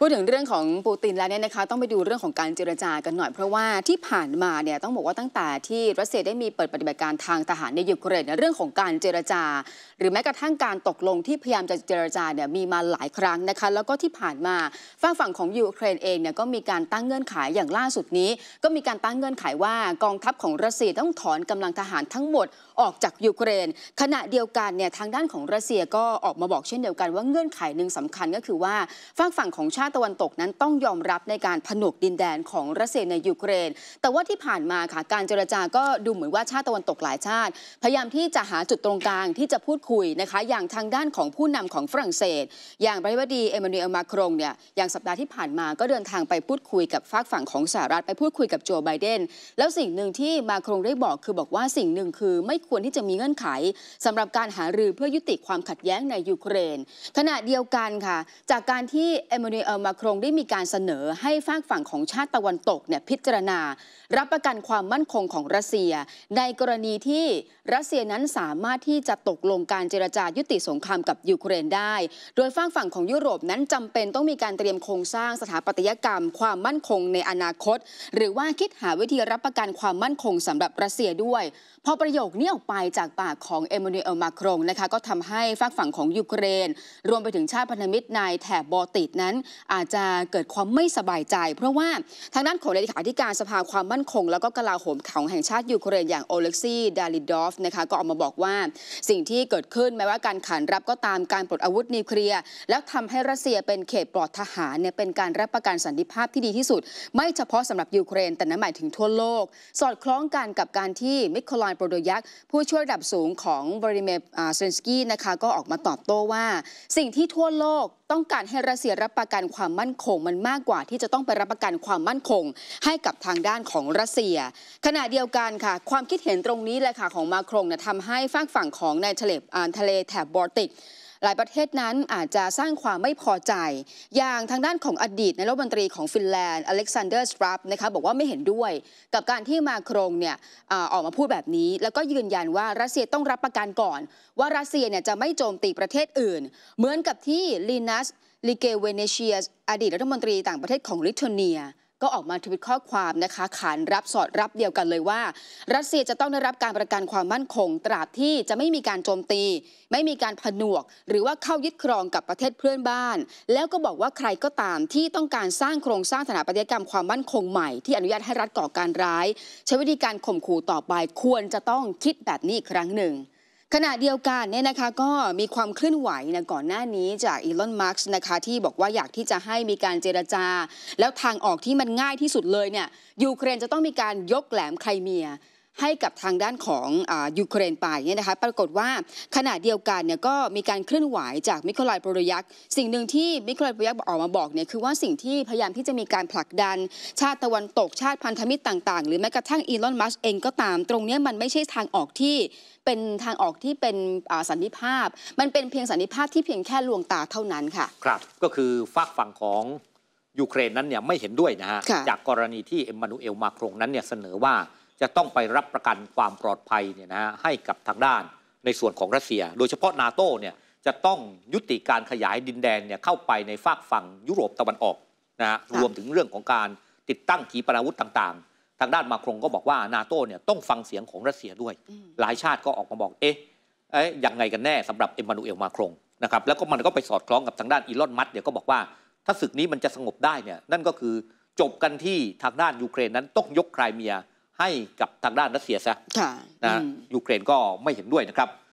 พูดถึงเรื่องของปูตินแล้วเนี่ยนะคะต้องไปดูเรื่องของการเจรจากันหน่อยเพราะว่าที่ผ่านมาเนี่ยต้องบอกว่าตั้งแต่ ที่รัสเซียได้มีเปิดปฏิบัติการทางทหารในยูเครนเรื่องของการเจรจา หรือแม้กระทั่งการตกลงที่พยายามจะเจรจาเนี่ยมีมาหลายครั้งนะคะแล้วก็ที่ผ่านมาฝั่งฝั่งของยูเครนเองเนี่ยก็มีการตั้งเงื่อนไขอย่างล่าสุดนี้ก็มีการตั้งเงื่อนไขว่ากองทัพของรัสเซียต้องถอนกำลังทหารทั้งหมดออกจากยูเครน ขณะเดียวกันเนี่ยทางด้านของรัสเซียก็ออกมาบอกเช่นเดียวกันว่าเงื่อนไขหนึ่งสำคัญก็คือว่าฝั่งฝั่งของชาติตะวันตกนั้นต้องยอมรับในการผนวกดินแดนของรัสเซียในยูเครน แต่ว่าที่ผ่านมาค่ะการเจรจาก็ดูเหมือนว่าชาติตะวันตกหลายชาติ พยายามที่จะหาจุดตรงกลางที่จะพูดคุยนะคะอย่างทางด้านของผู้นำของฝรั่งเศสอย่างประธานดีเอมานูเอลมาครงเนี่ยอย่างสัปดาห์ที่ผ่านมาก็เดินทางไปพูดคุยกับฝากฝั่งของสหรัฐไปพูดคุยกับโจไบเดน แล้วสิ่งหนึ่งที่มาครงได้บอกคือบอกว่าสิ่งหนึ่งคือไม่ควรที่จะมีเงื่อนไขสำหรับการหารือเพื่อยุติความขัดแย้งในยูเครน ขณะเดียวกันค่ะ จากการที่เอมมานูเอลมาครงได้มีการเสนอให้ฝากฝั่งของชาติตะวันตกเนี่ยพิจารณา รับประกันความมั่นคงของรัสเซีย ในกรณีที่รัสเซียนั้นสามารถที่จะตกลงการเจรจายุติสงครามกับยูเครนได้ โดยฝากฝั่งของยุโรปนั้นจำเป็นต้องมีการเตรียมโครงสร้างสถาปัตยกรรม ความมั่นคงในอนาคต หรือว่าคิดหาวิธีรับประกันความมั่นคงสำหรับรัสเซียด้วยพอประโยคนี้ออกไปจากปากของเอมมานูเอลมาครงนะคะก็ทำให้ฝากฝั่งของยูเครน รวมไปถึงชาติพันธมิตรในแถบบอติดนั้น อาจจะเกิดความไม่สบายใจ เพราะว่าทางด้านของเลขาธิการสภาความมั่นคง แล้วก็กลาโหมของแห่งชาติยูเครนอย่างโอเล็กซีดาลิดอฟนะคะก็ออกมาบอกว่า สิ่งที่เกิดขึ้นแม้ว่าการขานรับก็ตามการปลดอาวุธนิวเคลียร์แล้วทำให้รัสเซียเป็นเขตปลอดทหารเนี่ยเป็นการรับประกันสันติภาพที่ดีที่สุด ไม่เฉพาะสำหรับยูเครนแต่นั้นหมายถึงทั่วโลก สอดคล้องกันกับการที่มิโคลานโปรโดยักผู้ช่วยระดับสูงของบริเมเซนสกี้นะคะก็ออกมาตอบโต้ว่าสิ่งที่ทั่วโลกต้องการให้รัสเซียรับประกันความมั่นคงมันมากกว่าที่จะต้องไปรับประกันความมั่นคง ให้กับทางด้านของรัสเซีย ขณะเดียวกันค่ะ ความคิดเห็นตรงนี้แหละค่ะของมาครงนะทำให้ฝั่งฝั่งของในทะเลทะเลแถบบอลติกหลายประเทศนั้นอาจจะสร้างความไม่พอใจ อย่างทางด้านของอดีตนายรัฐมนตรีของฟินแลนด์อเล็กซานเดอร์สตรับนะคะบอกว่าไม่เห็นด้วย กับการที่มาโครงเนี่ยออกมาพูดแบบนี้ แล้วก็ยืนยันว่ารัสเซียต้องรับประกันก่อน ว่ารัสเซียเนี่ยจะไม่โจมตีประเทศอื่น เหมือนกับที่ลีนัสลิเกเวเนเชียอดีตรัฐมนตรีต่างประเทศของลิทัวเนียก็ออกมาทวิตข้อความนะคะขานรับสอดรับเดียวกันเลยว่ารัสเซียจะต้องได้รับการประกันความมั่นคง ตราบที่จะไม่มีการโจมตี ไม่มีการผนวก หรือว่าเข้ายึดครองกับประเทศเพื่อนบ้าน แล้วก็บอกว่าใครก็ตามที่ต้องการสร้างโครงสร้างสถาปัตยกรรมความมั่นคงใหม่ที่อนุญาตให้รัฐก่อการร้ายใช้วิธีการข่มขู่ต่อไปควรจะต้องคิดแบบนี้อีกครั้งหนึ่งขณะเดียวกันเนี่ยนะคะก็มีความเคลื่อนไหวนะก่อนหน้านี้จากอีลอนมาร์กนะคะที่บอกว่าอยากที่จะให้มีการเจรจา แล้วทางออกที่มันง่ายที่สุดเลยเนี่ยยูเครนจะต้องมีการยกแหลมไครเมียให้กับทางด้านของยูเครนไปเนี่ยนะคะปรากฏว่าขณะเดียวกันเนี่ยก็มีการเคลื่อนไหว จากมิโคลายโปรยักสิ่งหนึ่งที่มิโคลายโปรยักออกมาบอกเนี่ยคือว่าสิ่งที่พยายามที่จะมีการผลักดัน ชาติตะวันตกชาติพันธมิตรต่าง ๆหรือแม้กระทั่งอีลอนมัสเองก็ตามตรงนี้มันไม่ใช่ทางออกที่เป็นทางออกที่เป็นสันนิภาพ มันเป็นเพียงสันนิภาพที่เพียงแค่ลวงตาเท่านั้นค่ะครับก็คือฝากฝั่งของยูเครนนั้นเนี่ยไม่เห็นด้วยนะฮะจากกรณีที่เอ็มมานูเอลมาครงนั้นเนี่ยเสนอว่าจะต้องไปรับประกันความปลอดภัยเนี่ยนะฮะให้กับทางด้านในส่วนของรัสเซีย โดยเฉพาะนาโต้เนี่ยจะต้องยุติการขยายดินแดนเนี่ยเข้าไปในฝากฝั่งยุโรปตะวันออกนะฮะรวมถึงเรื่องของการติดตั้งขีปนาวุธต่างๆ ทางด้านมาครงก็บอกว่านาโต้เนี่ยต้องฟังเสียงของรัสเซียด้วยหลายชาติก็ออกมาบอกเอ๊ะเอ๊ะยังไงกันแน่สำหรับเอ็มมานูเอลมาครงนะครับแล้วก็มันก็ไปสอดคล้องกับทางด้านอีลอนมัสเนี่ยก็บอกว่า ถ้าศึกนี้มันจะสงบได้เนี่ยนั่นก็คือจบกันที่ทางด้านยูเครนนั้นต้องยกไครเมียให้กับทางด้านรัสเซียซะยูเครนก็ไม่เห็นด้วยนะครับ